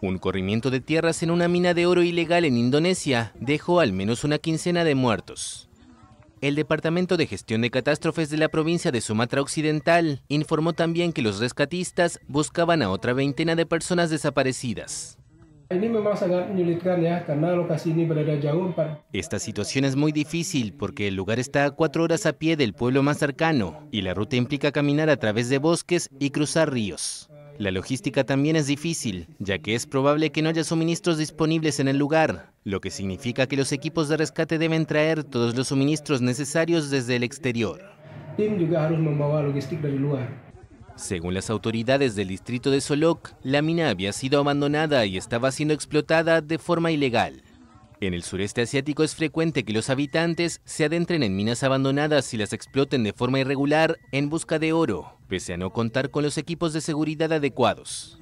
Un corrimiento de tierras en una mina de oro ilegal en Indonesia dejó al menos una quincena de muertos. El Departamento de Gestión de Catástrofes de la provincia de Sumatra Occidental informó también que los rescatistas buscaban a otra veintena de personas desaparecidas. Esta situación es muy difícil porque el lugar está a cuatro horas a pie del pueblo más cercano y la ruta implica caminar a través de bosques y cruzar ríos. La logística también es difícil, ya que es probable que no haya suministros disponibles en el lugar, lo que significa que los equipos de rescate deben traer todos los suministros necesarios desde el exterior. Según las autoridades del distrito de Solok, la mina había sido abandonada y estaba siendo explotada de forma ilegal. En el sureste asiático es frecuente que los habitantes se adentren en minas abandonadas y las exploten de forma irregular en busca de oro pese a no contar con los equipos de seguridad adecuados.